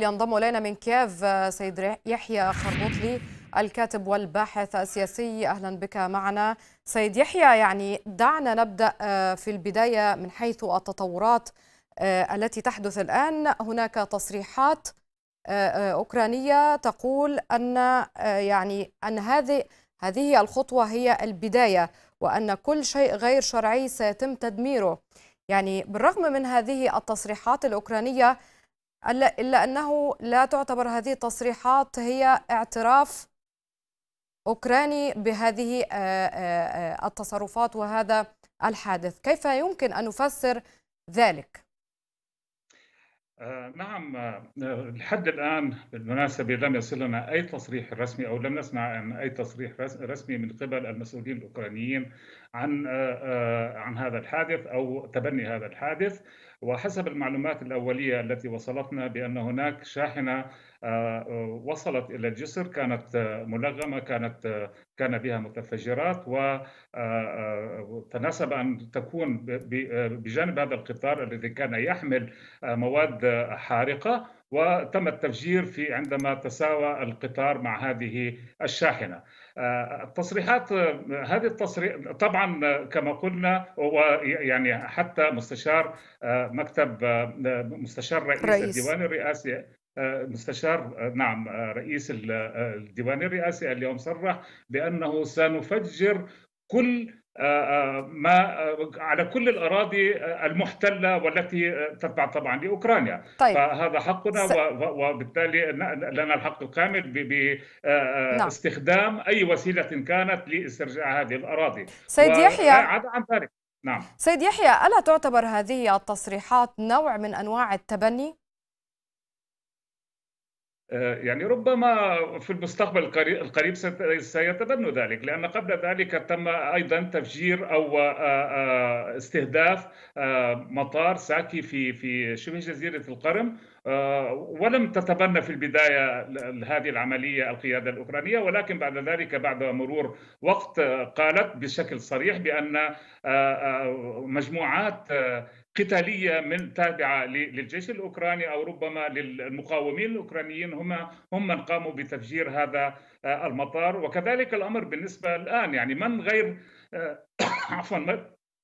ينضم الينا من كييف سيد يحيى خربوطلي الكاتب والباحث السياسي اهلا بك معنا سيد يحيى يعني دعنا نبدا آه، في البدايه من حيث التطورات آه، التي تحدث الان هناك تصريحات آه، اوكرانيه تقول ان يعني ان هذه هذه الخطوه هي البدايه وان كل شيء غير شرعي سيتم تدميره يعني بالرغم من هذه التصريحات الاوكرانيه إلا أنه لا تعتبر هذه التصريحات هي اعتراف أوكراني بهذه آه، آه، آه، التصرفات وهذا الحادث كيف يمكن أن نفسر ذلك؟ آه، نعم آه، لحد الان بالمناسبه لم يصلنا اي تصريح رسمي او لم نسمع عن اي تصريح رسمي من قبل المسؤولين الاوكرانيين عن آه، عن هذا الحادث او تبني هذا الحادث وحسب المعلومات الاوليه التي وصلتنا بان هناك شاحنه وصلت الى الجسر كانت ملغمه كانت كان بها متفجرات وتناسب ان تكون بجانب هذا القطار الذي كان يحمل مواد حارقة وتم التفجير في عندما تساوى القطار مع هذه الشاحنة آه، التصريحات هذه التصريح طبعا كما قلنا هو يعني حتى مستشار آه، مكتب آه، مستشار رئيس, رئيس. الديوان الرئاسي مستشار نعم رئيس الديوان الرئاسي اليوم صرح بانه سنفجر كل ما على كل الاراضي المحتله والتي تتبع طبعا لاوكرانيا طيب. فهذا حقنا س... وبالتالي لنا الحق الكامل باستخدام آه، نعم. اي وسيله كانت لاسترجاع هذه الاراضي سيد يحيى عدا عن ذلك نعم سيد يحيى الا تعتبر هذه التصريحات نوع من انواع التبني آه، يعني ربما في المستقبل القريب سيتبنوا ذلك لأن قبل ذلك تم أيضا تفجير أو آه، آه، استهداف مطار ساكي في في شبه جزيرة القرم ولم تتبنى في البداية هذه العملية القيادة الأوكرانية ولكن بعد ذلك بعد مرور وقت قالت بشكل صريح بأن مجموعات قتاليه من تابعه للجيش الاوكراني او ربما للمقاومين الاوكرانيين هم هم من قاموا بتفجير هذا آه، المطار وكذلك الامر بالنسبه الان يعني من غير آه، عفوا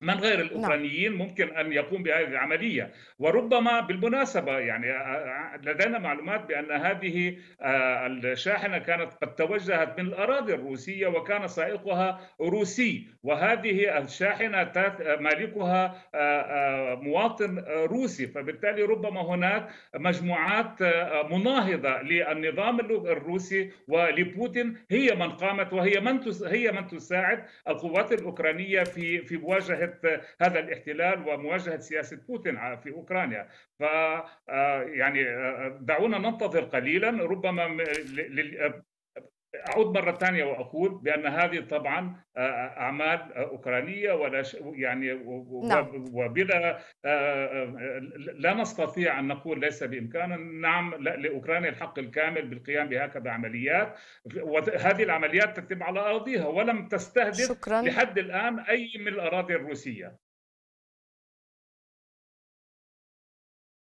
من غير نعم. الاوكرانيين ممكن ان يقوم بهذه العمليه وربما بالمناسبه يعني آه، آه، لدينا معلومات بان هذه آه، الشاحنه كانت قد توجهت من الاراضي الروسيه وكان سائقها روسي وهذه الشاحنه مالكها مواطن روسي فبالتالي ربما هناك مجموعات مناهضه للنظام الروسي ولبوتين هي من قامت وهي من هي من تساعد القوات الاوكرانيه في في مواجهه مواجهه هذا الاحتلال ومواجهه سياسه بوتين في اوكرانيا ف آه، يعني آه، دعونا ننتظر قليلا ربما اعود مره ثانيه واقول بان هذه طبعا آه، آه، اعمال آه، اوكرانيه ولا ش... يعني نعم. وبلا لا نستطيع ان نقول ليس بامكاننا نعم لاوكرانيا الحق الكامل بالقيام بهكذا عمليات وهذه العمليات تتم على اراضيها ولم تستهدف شكرا. لحد الان اي من الاراضي الروسيه